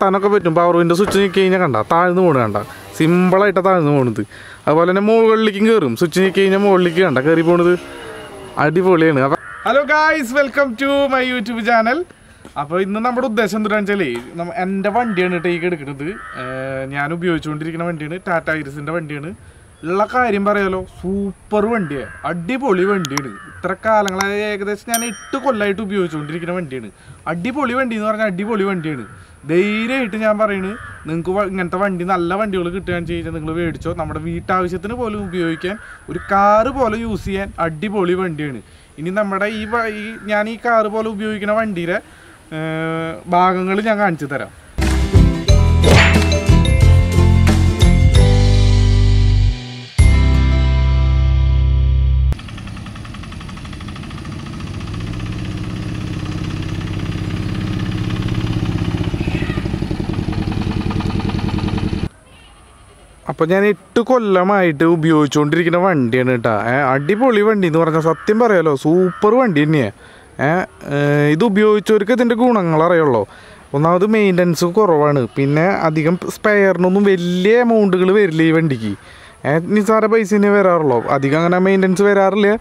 തനൊക്കെ പറ്റും power window switch നീക്കി കഴിഞ്ഞാൽ കണ്ട താഴ്ന്നു പോകണ കണ്ട സിമ്പിളായിട്ട് താഴ്ന്നു പോണത് അതുപോലെ തന്നെ മുകളിലേക്കും കയറും സ്വിച്ച് നീക്കി കഴിഞ്ഞാൽ മുകളിലേക്ക് കണ്ട കയറി പോണത് അടിപൊളിയാണ് hello guys welcome to my YouTube channel അപ്പോൾ ഇന്ന് നമ്മുടെ ഉദ്ദേശം എന്താണെന്ന് വെച്ചാൽ എൻ്റെ വണ്ടിയാണ് ടേക്ക് എടുക്കുന്നത് ഞാൻ ഉപയോഗിച്ചുകൊണ്ടിരിക്കുന്ന വണ്ടിയാണ് ടാറ്റ ഐറിസിൻ്റെ വണ്ടിയാണ് ഉള്ള കാര്യം പറയാലോ സൂപ്പർ വണ്ടിയാണ് അടിപൊളി വണ്ടിയാണ് ഇത്ര കാലങ്ങളായ ഏകദേശം ഞാൻ എട്ട് കൊല്ലമായിട്ട് ഉപയോഗിച്ചുകൊണ്ടിരിക്കുന്ന വണ്ടിയാണ് അടിപൊളി വണ്ടി എന്ന് പറഞ്ഞാൽ അടിപൊളി വണ്ടിയാണ് ധൈര്യമായിട്ട് ഞാൻ പറയുന്നത് നിങ്ങൾക്ക് ഇങ്ങനത്തെ വണ്ടി നല്ല വണ്ടികൾ കിട്ടുകയാണെന്ന് വെച്ചാൽ നിങ്ങൾ മേടിച്ചോ നമ്മുടെ വീട്ടാവശ്യത്തിന് പോലും ഉപയോഗിക്കാൻ ഒരു കാറ് പോലെ യൂസ് ചെയ്യാൻ അടിപൊളി വണ്ടിയാണ് ഇനി നമ്മുടെ ഈ ഞാൻ ഈ കാറ് പോലെ ഉപയോഗിക്കുന്ന വണ്ടിയുടെ ഭാഗങ്ങൾ ഞാൻ കാണിച്ചു തരാം അപ്പൊ ഞാൻ എട്ട് കൊല്ലമായിട്ട് ഉപയോഗിച്ചുകൊണ്ടിരിക്കുന്ന വണ്ടിയാണ് കേട്ടോ അടിപൊളി വണ്ടി എന്ന് പറഞ്ഞാൽ സത്യം പറയാലോ സൂപ്പർ വണ്ടി തന്നെയാണ് ഇത് ഉപയോഗിച്ചവർക്ക് ഇതിൻ്റെ ഗുണങ്ങൾ അറിയുള്ളൂ ഒന്നാമത് മെയിൻ്റനൻസ് കുറവാണ് പിന്നെ അധികം സ്പെയറിനൊന്നും വലിയ എമൗണ്ടുകൾ വരില്ല ഈ വണ്ടിക്ക് നിസാര തന്നെ വരാറുള്ളൂ അധികം അങ്ങനെ മെയിൻ്റനൻസ് വരാറില്ല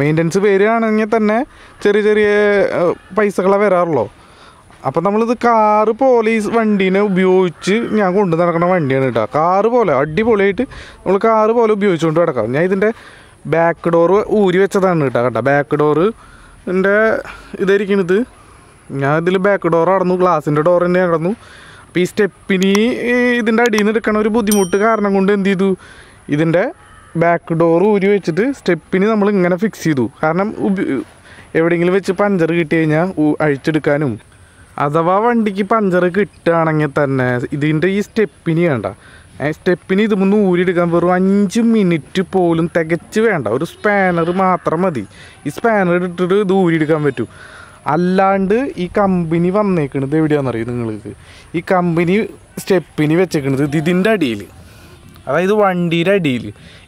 മെയിൻ്റനൻസ് വരികയാണെങ്കിൽ തന്നെ ചെറിയ ചെറിയ പൈസകളെ വരാറുള്ളൂ അപ്പം നമ്മളിത് കാറ് പോലീസ് വണ്ടീനെ ഉപയോഗിച്ച് ഞാൻ കൊണ്ടു നടക്കുന്ന വണ്ടിയാണ് കേട്ടോ കാറ് പോലെ അടിപൊളിയായിട്ട് നമ്മൾ കാറ് പോലെ ഉപയോഗിച്ചുകൊണ്ട് കിടക്കാം ഞാൻ ഇതിൻ്റെ ബാക്ക് ഡോറ് ഊരി വെച്ചതാണ് കേട്ടോ കേട്ടോ ബാക്ക് ഡോറ് എൻ്റെ ഇതായിരിക്കണത് ഞാൻ ഇതിൽ ബാക്ക് ഡോർ അടന്നു ഗ്ലാസിൻ്റെ ഡോർ തന്നെ കടന്നു അപ്പം ഈ സ്റ്റെപ്പിനി ഇതിൻ്റെ അടിയിൽ നിന്ന് എടുക്കണ ഒരു ബുദ്ധിമുട്ട് കാരണം കൊണ്ട് എന്ത് ചെയ്തു ഇതിൻ്റെ ബാക്ക് ഡോർ ഊരി വെച്ചിട്ട് സ്റ്റെപ്പിന് നമ്മൾ ഇങ്ങനെ ഫിക്സ് ചെയ്തു കാരണം എവിടെയെങ്കിലും വെച്ച് പഞ്ചർ കിട്ടി കഴിഞ്ഞാൽ അഴിച്ചെടുക്കാനും അഥവാ വണ്ടിക്ക് പഞ്ചർ കിട്ടുകയാണെങ്കിൽ തന്നെ ഇതിൻ്റെ ഈ സ്റ്റെപ്പിന് വേണ്ട സ്റ്റെപ്പിന് ഇത് മുന്ന് ഊരിയെടുക്കാൻ വെറും അഞ്ച് മിനിറ്റ് പോലും തികച്ച് വേണ്ട ഒരു സ്പാനർ മാത്രം മതി ഈ സ്പാനർ ഇട്ടിട്ട് ഇത് ഊരിയെടുക്കാൻ പറ്റും അല്ലാണ്ട് ഈ കമ്പനി വന്നേക്കണത് എവിടെയാണെന്നറിയോ നിങ്ങൾക്ക് ഈ കമ്പനി സ്റ്റെപ്പിന് വെച്ചേക്കണത് ഇതിൻ്റെ അടിയിൽ അതായത് വണ്ടിയുടെ അടിയിൽ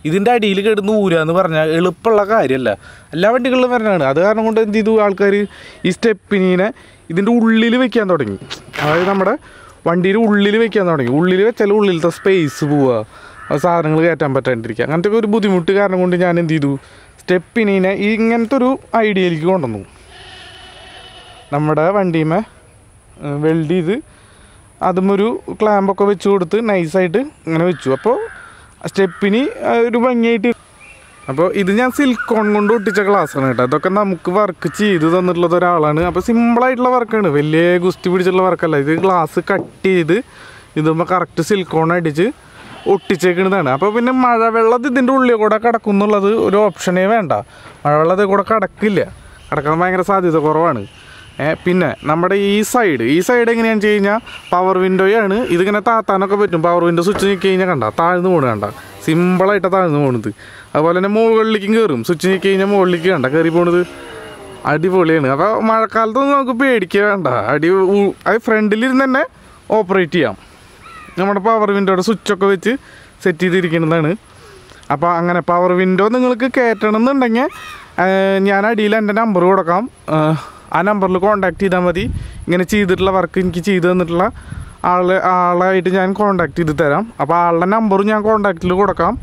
ഇതിൻ്റെ അടിയിൽ കിടന്ന് ഊരുക എന്ന് പറഞ്ഞാൽ എളുപ്പമുള്ള കാര്യമല്ല എല്ലാ വണ്ടികളിലും പറഞ്ഞാണ് അത് കാരണം കൊണ്ട് എന്ത് ചെയ്തു ആൾക്കാർ ഈ സ്റ്റെപ്പിനെ ഇതിൻ്റെ ഉള്ളിൽ വെക്കാൻ തുടങ്ങി അതായത് നമ്മുടെ വണ്ടിയുടെ ഉള്ളിൽ വെക്കാൻ തുടങ്ങി ഉള്ളിൽ വെച്ചാൽ ഉള്ളിലത്തെ സ്പേസ് പോവുക സാധനങ്ങൾ കയറ്റാൻ പറ്റാണ്ടിരിക്കുക അങ്ങനത്തെ ഒരു ബുദ്ധിമുട്ട് കാരണം കൊണ്ട് ഞാൻ എന്ത് ചെയ്തു സ്റ്റെപ്പിനെ ഇങ്ങനത്തെ ഒരു ഐഡിയയിലേക്ക് കൊണ്ടുവന്നു നമ്മുടെ വണ്ടിമേ വെൽഡ് ചെയ്ത് അതും ഒരു ക്ലാമ്പൊക്കെ വെച്ച് കൊടുത്ത് നൈസായിട്ട് അങ്ങനെ വെച്ചു അപ്പോൾ സ്റ്റെപ്പിന് ഒരു ഭംഗിയായിട്ട് അപ്പോൾ ഇത് ഞാൻ സിൽക്കോൺ കൊണ്ട് ഒട്ടിച്ച ആണ് കേട്ടോ ഇതൊക്കെ നമുക്ക് വർക്ക് ചെയ്ത് തന്നിട്ടുള്ളത് ഒരാളാണ് അപ്പോൾ സിമ്പിളായിട്ടുള്ള വർക്കാണ് വലിയ ഗുസ്തി പിടിച്ചുള്ള വർക്കല്ല ഇത് ഗ്ലാസ് കട്ട് ചെയ്ത് ഇതുമ്പോൾ കറക്റ്റ് സിൽക്കോൺ അടിച്ച് ഒട്ടിച്ചേക്കുന്നതാണ് അപ്പോൾ പിന്നെ മഴവെള്ളത്തിൽ ഇതിൻ്റെ ഉള്ളിൽ കൂടെ കിടക്കുന്നുള്ളത് ഒരു ഓപ്ഷനേ വേണ്ട മഴവെള്ളത്തിൽ കൂടെ കിടക്കില്ല കിടക്കാൻ ഭയങ്കര സാധ്യത കുറവാണ് പിന്നെ നമ്മുടെ ഈ സൈഡ് ഈ സൈഡ് എങ്ങനെയാണെന്ന് വെച്ച് കഴിഞ്ഞാൽ പവർ വിൻഡോയാണ് ഇതിങ്ങനെ താത്താനൊക്കെ പറ്റും പവർ വിൻഡോ സ്വിച്ച് ഞെക്കി കഴിഞ്ഞാൽ കണ്ട താഴ്ന്നു പോകണ കണ്ട സിമ്പിളായിട്ട് താഴ്ന്നു പോണത് അതുപോലെ തന്നെ മുകളിലേക്കും കയറും സ്വിച്ച് ഞെക്കി കഴിഞ്ഞാൽ മുകളിലേക്ക് കണ്ട കയറി പോണത് അടിപൊളിയാണ് അപ്പോൾ മഴക്കാലത്തൊന്നും നമുക്ക് പേടിക്കുക വേണ്ട അടി അത് ഫ്രണ്ടിലിരുന്ന് തന്നെ ഓപ്പറേറ്റ് ചെയ്യാം നമ്മുടെ പവർ വിൻഡോയുടെ സ്വിച്ചൊക്കെ വെച്ച് സെറ്റ് ചെയ്തിരിക്കുന്നതാണ് അപ്പോൾ അങ്ങനെ പവർ വിൻഡോ നിങ്ങൾക്ക് കയറ്റണം എന്നുണ്ടെങ്കിൽ ഞാൻ അടിയിൽ എൻ്റെ നമ്പർ കൊടുക്കാം ആ നമ്പറിൽ കോൺടാക്ട് ചെയ്താൽ മതി ഇങ്ങനെ ചെയ്തിട്ടുള്ള വർക്ക് എനിക്ക് ചെയ്തു തന്നിട്ടുള്ള ആൾ ആളായിട്ട് ഞാൻ കോൺടാക്ട് ചെയ്ത് തരാം അപ്പോൾ ആളുടെ നമ്പറും ഞാൻ കോൺടാക്റ്റിൽ കൊടുക്കാം